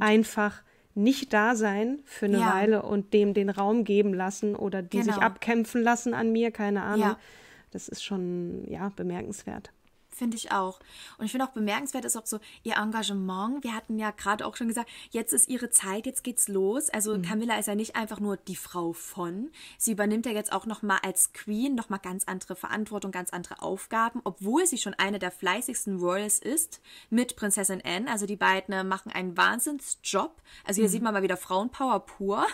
einfach nicht da sein für eine ja. Weile und dem den Raum geben lassen oder die genau. sich abkämpfen lassen an mir, keine Ahnung. Ja. Das ist schon ja bemerkenswert. Finde ich auch. Und ich finde auch bemerkenswert ist auch so ihr Engagement. Wir hatten ja gerade auch schon gesagt, jetzt ist ihre Zeit, jetzt geht's los. Also mhm. Camilla ist ja nicht einfach nur die Frau von. Sie übernimmt ja jetzt auch nochmal als Queen nochmal ganz andere Verantwortung, ganz andere Aufgaben, obwohl sie schon eine der fleißigsten Royals ist mit Prinzessin Anne. Also die beiden machen einen Wahnsinnsjob. Also hier mhm. sieht man mal wieder Frauenpower pur.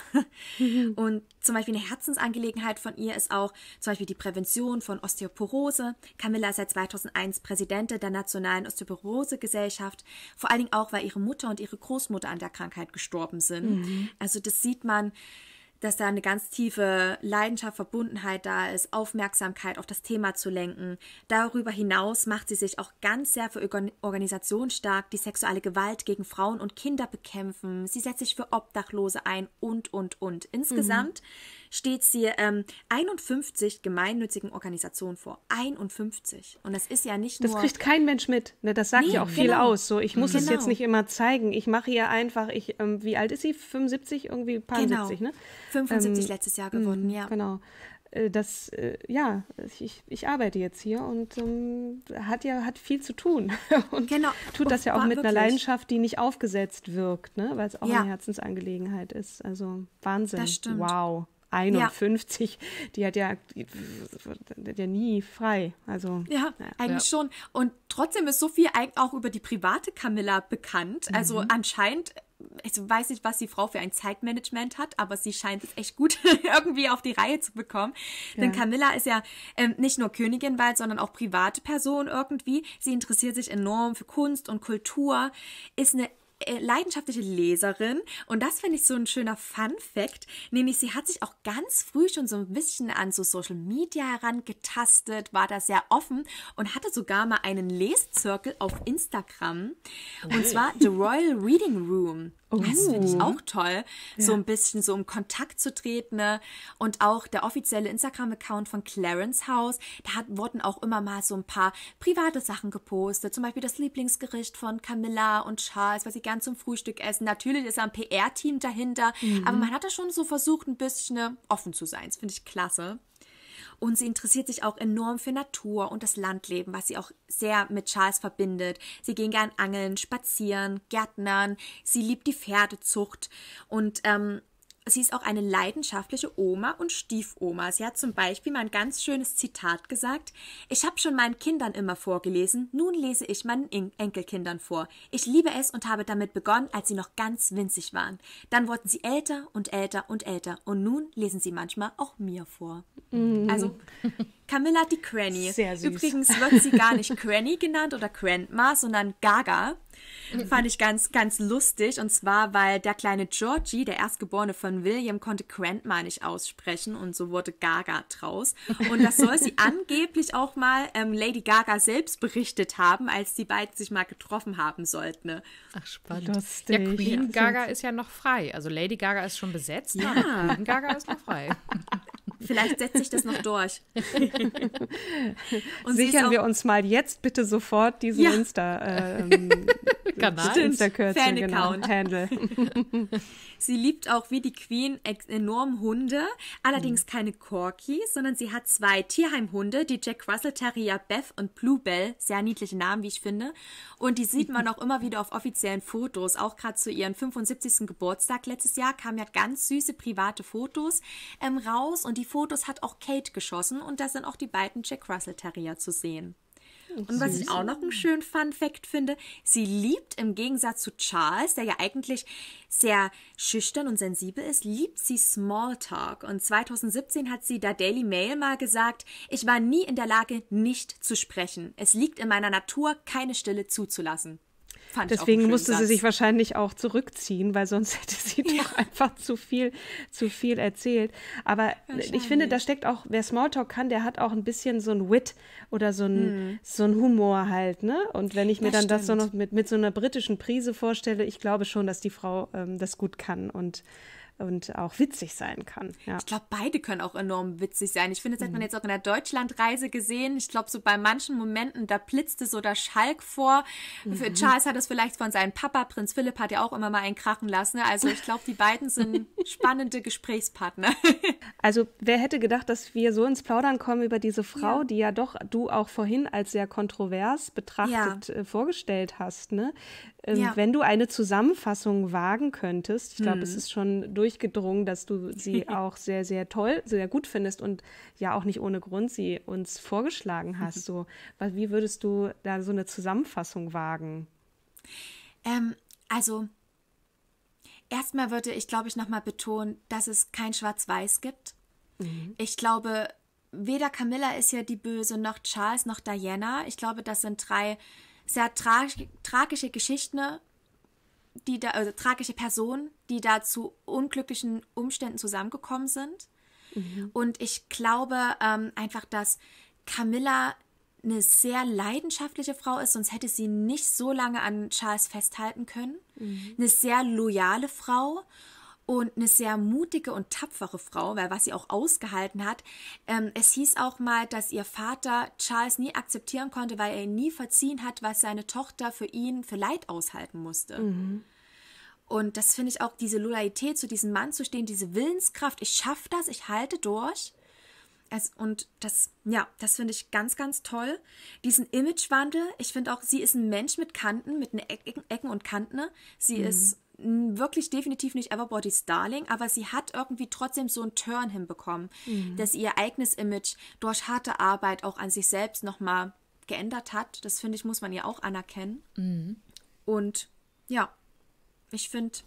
Mhm. Und zum Beispiel eine Herzensangelegenheit von ihr ist auch zum Beispiel die Prävention von Osteoporose. Camilla ist seit 2001 Präsidentin der Nationalen Osteoporose-Gesellschaft, vor allen Dingen auch, weil ihre Mutter und ihre Großmutter an der Krankheit gestorben sind. Mhm. Also das sieht man, dass da eine ganz tiefe Leidenschaft, Verbundenheit da ist, Aufmerksamkeit auf das Thema zu lenken. Darüber hinaus macht sie sich auch ganz sehr für Organisationen stark, die sexuelle Gewalt gegen Frauen und Kinder bekämpfen. Sie setzt sich für Obdachlose ein und, und, und. Mhm. Insgesamt mhm steht hier ähm, 51 gemeinnützigen Organisationen vor. 51. Und das ist ja nicht das nur. Das kriegt kein Mensch mit. Ne? Das sagt nee, ja auch viel genau. aus. So, ich muss genau. es jetzt genau. nicht immer zeigen. Ich mache ihr einfach, ich, ähm, wie alt ist sie? 75? Irgendwie ein paar genau. 70, ne? 75 ähm, letztes Jahr geworden, mhm, ja. Genau äh, das, äh, ja, ich, ich arbeite jetzt hier und ähm, hat ja hat viel zu tun und genau. tut das ja auch mit wirklich. einer Leidenschaft, die nicht aufgesetzt wirkt, ne? weil es auch ja. eine Herzensangelegenheit ist. Also Wahnsinn. Das stimmt. Wow. 51, ja. die hat ja, die, die hat nie frei. Also, ja, ja. eigentlich ja. schon. Und trotzdem ist so viel auch über die private Camilla bekannt. Also mhm. Also anscheinend ich weiß nicht, was die Frau für ein Zeitmanagement hat, aber sie scheint es echt gut irgendwie auf die Reihe zu bekommen. Ja. Denn Camilla ist ja ähm, nicht nur Königin bald, sondern auch private Person irgendwie. Sie interessiert sich enorm für Kunst und Kultur, ist eine äh, leidenschaftliche Leserin und das finde ich so ein schöner Fun Fact, nämlich sie hat sich auch ganz früh schon so ein bisschen an so Social Media herangetastet, war da sehr offen und hatte sogar mal einen Leszirkel auf Instagram und zwar The Royal Reading Room. Oh. Das finde ich uh. auch toll, ja. so ein bisschen so im Kontakt zu treten. Ne? Und auch der offizielle Instagram-Account von Clarence House, da hat, wurden auch immer mal so ein paar private Sachen gepostet. Zum Beispiel das Lieblingsgericht von Camilla und Charles, was sie gern zum Frühstück essen. Natürlich ist da ein PR-Team dahinter, mhm. aber man hat da schon so versucht, ein bisschen ne, offen zu sein. Das finde ich klasse. Und sie interessiert sich auch enorm für Natur und das Landleben, was sie auch sehr mit Charles verbindet. Sie gehen gern angeln, spazieren, gärtnern. Sie liebt die Pferdezucht und ähm, sie ist auch eine leidenschaftliche Oma und Stiefoma. Sie hat zum Beispiel mal ein ganz schönes Zitat gesagt. Ich habe schon meinen Kindern immer vorgelesen, nun lese ich meinen Enkelkindern vor. Ich liebe es und habe damit begonnen, als sie noch ganz winzig waren. Dann wurden sie älter und älter und älter und nun lesen sie manchmal auch mir vor. Mm. Also Camilla die Cranny. Sehr süß. Übrigens wird sie gar nicht Cranny genannt oder Grandma, sondern Gaga. Fand ich ganz, ganz lustig. Und zwar, weil der kleine Georgie, der Erstgeborene von William, konnte Grandma nicht aussprechen und so wurde Gaga draus. Und das soll sie angeblich auch mal ähm, Lady Gaga selbst berichtet haben, als die beiden sich mal getroffen haben sollten. Ne? Ach, spannend. Lustig. Ja, Queen Gaga ist ja noch frei. Also Lady Gaga ist schon besetzt, ja. aber Queen Gaga ist noch frei. Vielleicht setze ich das noch durch. Und Sichern wir uns mal jetzt bitte sofort diesen ja. Insta, ähm, Kanal, Insta-Kürzel, genau, Handle. Sie liebt auch wie die Queen enorm Hunde, allerdings mhm. keine Corgis, sondern sie hat zwei Tierheimhunde, die Jack Russell Terrier Beth und Bluebell, sehr niedliche Namen, wie ich finde. Und die sieht man auch immer wieder auf offiziellen Fotos, auch gerade zu ihrem 75. Geburtstag letztes Jahr kamen ja ganz süße private Fotos ähm, raus und die Fotos hat auch Kate geschossen und da sind auch die beiden Jack Russell Terrier zu sehen. Und was ich auch noch einen schönen Fun-Fact finde, sie liebt im Gegensatz zu Charles, der ja eigentlich sehr schüchtern und sensibel ist, liebt sie Smalltalk. Und 2017 hat sie da Daily Mail mal gesagt, ich war nie in der Lage, nicht zu sprechen. Es liegt in meiner Natur, keine Stille zuzulassen. Fand Deswegen musste Satz. sie sich wahrscheinlich auch zurückziehen, weil sonst hätte sie ja. doch einfach zu viel, zu viel erzählt. Aber ich finde, da steckt auch, wer Smalltalk kann, der hat auch ein bisschen so ein Wit oder so ein, hm. so ein Humor halt, ne? Und wenn ich mir das dann stimmt. das so noch mit, mit so einer britischen Prise vorstelle, ich glaube schon, dass die Frau ähm, das gut kann und und auch witzig sein kann. Ja. Ich glaube, beide können auch enorm witzig sein. Ich finde, das hat man mhm. jetzt auch in der Deutschlandreise gesehen. Ich glaube, so bei manchen Momenten, da blitzte so der Schalk vor. Mhm. Charles hat es vielleicht von seinem Papa. Prinz Philipp hat ja auch immer mal einen krachen lassen. Ne? Also ich glaube, die beiden sind spannende Gesprächspartner. Also wer hätte gedacht, dass wir so ins Plaudern kommen über diese Frau, ja. die ja doch du auch vorhin als sehr kontrovers betrachtet ja. Äh, vorgestellt hast. Ne? Ähm, wenn du eine Zusammenfassung wagen könntest, ich glaube, mhm. es ist schon durch durchgedrungen, dass du sie auch sehr, sehr toll, sehr gut findest und ja auch nicht ohne Grund sie uns vorgeschlagen hast. So, wie würdest du da so eine Zusammenfassung wagen? Ähm, also erstmal würde ich, glaube ich, nochmal betonen, dass es kein Schwarz-Weiß gibt. Mhm. Ich glaube, weder Camilla ist ja die Böse, noch Charles, noch Diana. Ich glaube, das sind drei sehr tra tragische Geschichten, die da, also tragische Personen, die da zu unglücklichen Umständen zusammengekommen sind. Mhm. Und ich glaube ähm, einfach, dass Camilla eine sehr leidenschaftliche Frau ist, sonst hätte sie nicht so lange an Charles festhalten können. Mhm. Eine sehr loyale Frau und eine sehr mutige und tapfere Frau, weil was sie auch ausgehalten hat. Ähm, es hieß auch mal, dass ihr Vater Charles nie akzeptieren konnte, weil er ihn nie verziehen hat, was seine Tochter für ihn für Leid aushalten musste. Mhm. Und das finde ich auch, diese Loyalität zu diesem Mann zu stehen, diese Willenskraft, ich schaffe das, ich halte durch. Es, und das, ja, das finde ich ganz, ganz toll. Diesen Imagewandel, ich finde auch, sie ist ein Mensch mit Kanten, mit Ecken, Ecken und Kanten. Ne? Sie mhm. ist wirklich definitiv nicht Everybody's Darling, aber sie hat irgendwie trotzdem so einen Turn hinbekommen, mhm. dass ihr eigenes Image durch harte Arbeit auch an sich selbst nochmal geändert hat. Das finde ich, muss man ihr auch anerkennen. Mhm. Und ja, ich finde,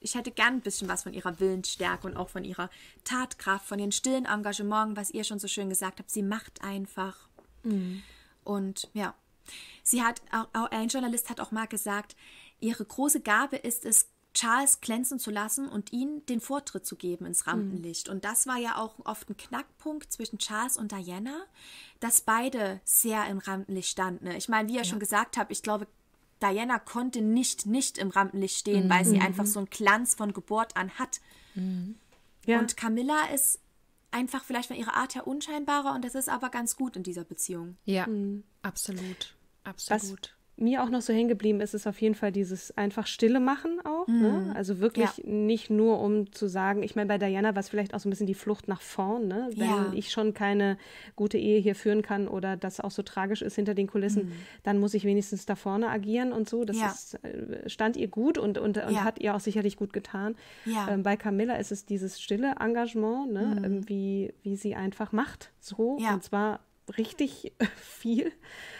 ich hätte gern ein bisschen was von ihrer Willensstärke und auch von ihrer Tatkraft, von ihrem stillen Engagement, was ihr schon so schön gesagt habt. Sie macht einfach. Mhm. Und ja, sie hat, auch ein Journalist hat auch mal gesagt, Ihre große Gabe ist es, Charles glänzen zu lassen und ihn den Vortritt zu geben ins mhm. Rampenlicht. Mhm. Und das war ja auch oft ein Knackpunkt zwischen Charles und Diana, dass beide sehr im Rampenlicht standen. Ich meine, wie ihr ja. schon gesagt habt, ich glaube, Diana konnte nicht nicht im Rampenlicht stehen, mhm. weil sie mhm. einfach so einen Glanz von Geburt an hat. Mhm. Ja. Und Camilla ist einfach vielleicht von ihrer Art her unscheinbarer und das ist aber ganz gut in dieser Beziehung. Ja, absolut. Mhm. Absolut. Was mir auch noch so hängen geblieben ist, ist auf jeden Fall dieses einfach Stille machen auch. Ne? Mhm. Ne? Also wirklich ja. nicht nur um zu sagen, ich meine, bei Diana war es vielleicht auch so ein bisschen die Flucht nach vorn, ne? wenn ja. ich schon keine gute Ehe hier führen kann oder das auch so tragisch ist hinter den Kulissen, mhm. dann muss ich wenigstens da vorne agieren und so. Das ja. ist, äh, stand ihr gut und, und, und hat ihr auch sicherlich gut getan. Ähm, bei Camilla ist es dieses stille Engagement, ne? Mhm. Ähm, wie, wie sie einfach macht, so und zwar richtig viel.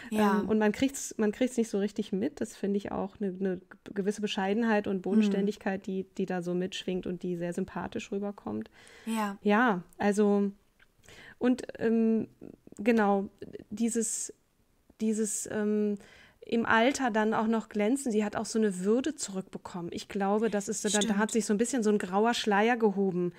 Ja. Ähm, und man kriegt es man kriegt's nicht so richtig mit. Das finde ich auch eine ne gewisse Bescheidenheit und Bodenständigkeit, mhm. die, die da so mitschwingt und die sehr sympathisch rüberkommt. Ja. Ja, also und ähm, genau, dieses, dieses ähm, im Alter dann auch noch glänzen. Sie hat auch so eine Würde zurückbekommen. Ich glaube, das ist so, da, da, hat sich so ein bisschen so ein grauer Schleier gehoben.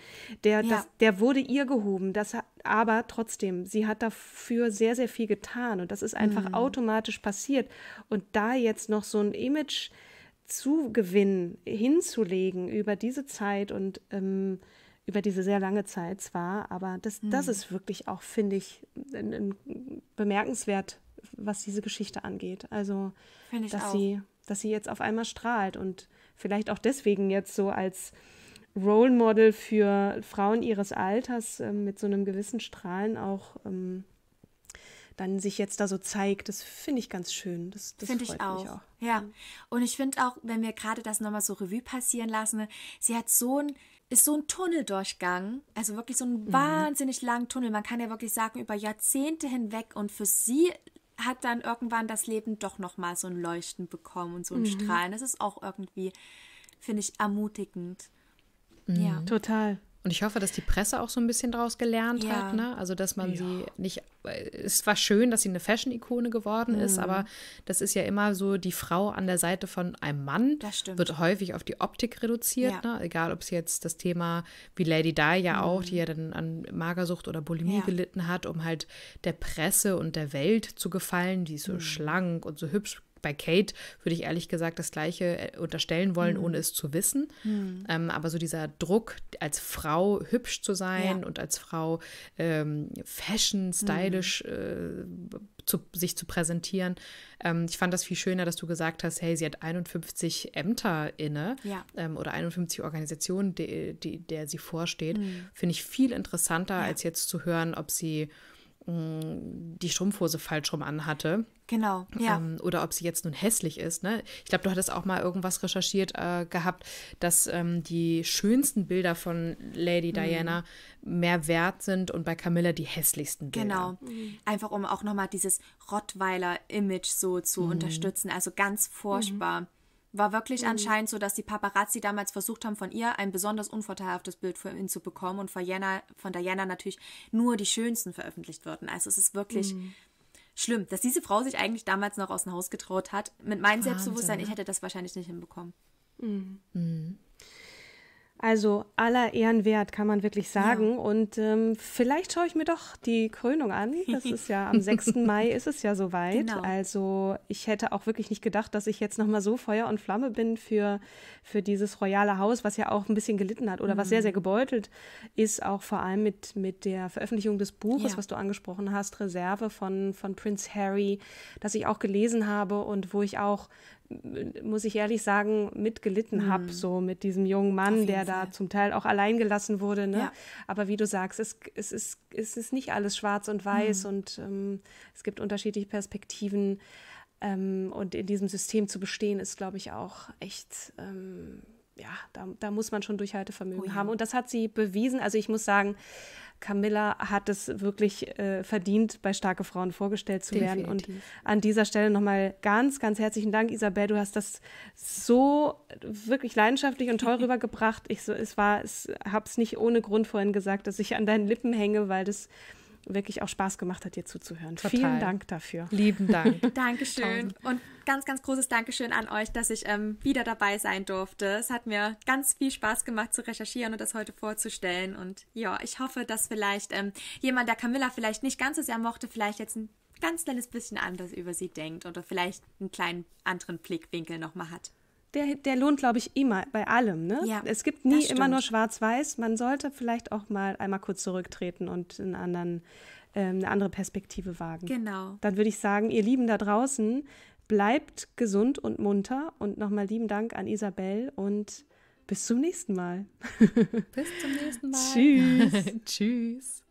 Der, ja. das, der wurde ihr gehoben. Das, aber trotzdem, sie hat dafür sehr, sehr viel getan. Und das ist einfach mhm. automatisch passiert. Und da jetzt noch so ein Image zu gewinnen, hinzulegen über diese Zeit und ähm, über diese sehr lange Zeit zwar, aber das, mhm. das ist wirklich auch, finde ich, ein, ein bemerkenswert was diese Geschichte angeht. Also, dass auch. sie, dass sie jetzt auf einmal strahlt und vielleicht auch deswegen jetzt so als Role Model für Frauen ihres Alters äh, mit so einem gewissen Strahlen auch ähm, dann sich jetzt da so zeigt, das finde ich ganz schön. Das, das finde ich auch. auch. Ja, und ich finde auch, wenn wir gerade das nochmal so Revue passieren lassen, ne, sie hat so ein ist so ein Tunneldurchgang, also wirklich so ein mhm. wahnsinnig langen Tunnel. Man kann ja wirklich sagen, über Jahrzehnte hinweg. Und für sie hat dann irgendwann das Leben doch nochmal so ein Leuchten bekommen und so ein mhm. Strahlen. Das ist auch irgendwie, finde ich, ermutigend. Mhm. Ja. Total. Und ich hoffe, dass die Presse auch so ein bisschen daraus gelernt ja. hat, ne? Also, dass man ja. sie nicht. Äh, es war schön, dass sie eine Fashion-Ikone geworden mhm. ist, aber das ist ja immer so, die Frau an der Seite von einem Mann wird häufig auf die Optik reduziert, ja. ne? Egal, ob es jetzt das Thema wie Lady Di ja mhm. auch, die ja dann an Magersucht oder Bulimie gelitten hat, um halt der Presse und der Welt zu gefallen, die ist so mhm. schlank und so hübsch bei Kate würde ich ehrlich gesagt das Gleiche äh, unterstellen wollen, mhm. ohne es zu wissen. Mhm. Ähm, aber so dieser Druck, als Frau hübsch zu sein ja. und als Frau ähm, fashion, mhm. stylisch mhm. äh, zu, sich zu präsentieren. Ähm, ich fand das viel schöner, dass du gesagt hast, hey, sie hat 51 Ämter inne ja. Ähm, oder 51 Organisationen, die, die, der sie vorsteht. Mhm. Finde ich viel interessanter, ja. als jetzt zu hören, ob sie die Strumpfhose falsch rum anhatte. Genau, ja. Ähm, oder ob sie jetzt nun hässlich ist. Ne? Ich glaube, du hattest auch mal irgendwas recherchiert äh, gehabt, dass ähm, die schönsten Bilder von Lady mhm. Diana mhm. mehr wert sind und bei Camilla die hässlichsten Bilder. Genau. Mhm. Einfach um auch nochmal dieses Rottweiler-Image so zu mhm. unterstützen. Also ganz furchtbar. War wirklich mhm. anscheinend so, dass die Paparazzi damals versucht haben, von ihr ein besonders unvorteilhaftes Bild für ihn zu bekommen und von Diana, von Diana natürlich nur die schönsten veröffentlicht wurden. Also es ist wirklich mhm. schlimm, dass diese Frau sich eigentlich damals noch aus dem Haus getraut hat. Mit meinem Wahnsinn. Selbstbewusstsein, ich ne? hätte das wahrscheinlich nicht hinbekommen. Mhm. mhm. Also aller Ehrenwert kann man wirklich sagen. Ja. Und ähm, vielleicht schaue ich mir doch die Krönung an. Das ist ja am 6. Mai ist es ja soweit. Genau. Also ich hätte auch wirklich nicht gedacht, dass ich jetzt nochmal so Feuer und Flamme bin für, für dieses royale Haus, was ja auch ein bisschen gelitten hat oder mhm. was sehr, sehr mhm. gebeutelt ist, auch vor allem mit, mit der Veröffentlichung des Buches, ja. was du angesprochen hast, Reserve von, von Prince Harry, das ich auch gelesen habe und wo ich auch muss ich ehrlich sagen, mitgelitten mhm. habe, so mit diesem jungen Mann, der Fall. da zum Teil auch allein gelassen wurde. Ne? Ja. Aber wie du sagst, es, es, ist, es ist nicht alles schwarz und weiß mhm. und ähm, es gibt unterschiedliche Perspektiven. Ähm, und in diesem System zu bestehen, ist, glaube ich, auch echt, ähm, ja, da, da, muss man schon Durchhaltevermögen oh ja. haben. Und das hat sie bewiesen. Also ich muss sagen, Camilla hat es wirklich äh, verdient, bei starke Frauen vorgestellt zu Definitiv. werden. Und an dieser Stelle nochmal ganz, ganz herzlichen Dank, Isabel. Du hast das so wirklich leidenschaftlich und toll rübergebracht. Ich so, es war, es habe es nicht ohne Grund vorhin gesagt, dass ich an deinen Lippen hänge, weil das wirklich auch Spaß gemacht hat, dir zuzuhören. Total. Vielen Dank dafür. Lieben Dank. Dankeschön. Und ganz, ganz großes Dankeschön an euch, dass ich ähm, wieder dabei sein durfte. Es hat mir ganz viel Spaß gemacht zu recherchieren und das heute vorzustellen. Und ja, ich hoffe, dass vielleicht ähm, jemand, der Camilla vielleicht nicht ganz so sehr mochte, vielleicht jetzt ein ganz kleines bisschen anders über sie denkt oder vielleicht einen kleinen anderen Blickwinkel nochmal hat der, der lohnt, glaube ich, immer bei allem. Ne? Ja, es gibt nie immer nur schwarz-weiß. Man sollte vielleicht auch mal einmal kurz zurücktreten und einen anderen, äh, eine andere Perspektive wagen. Genau. Dann würde ich sagen, ihr Lieben da draußen, bleibt gesund und munter. Und nochmal lieben Dank an Isabel und bis zum nächsten Mal. bis zum nächsten Mal. Tschüss. Tschüss.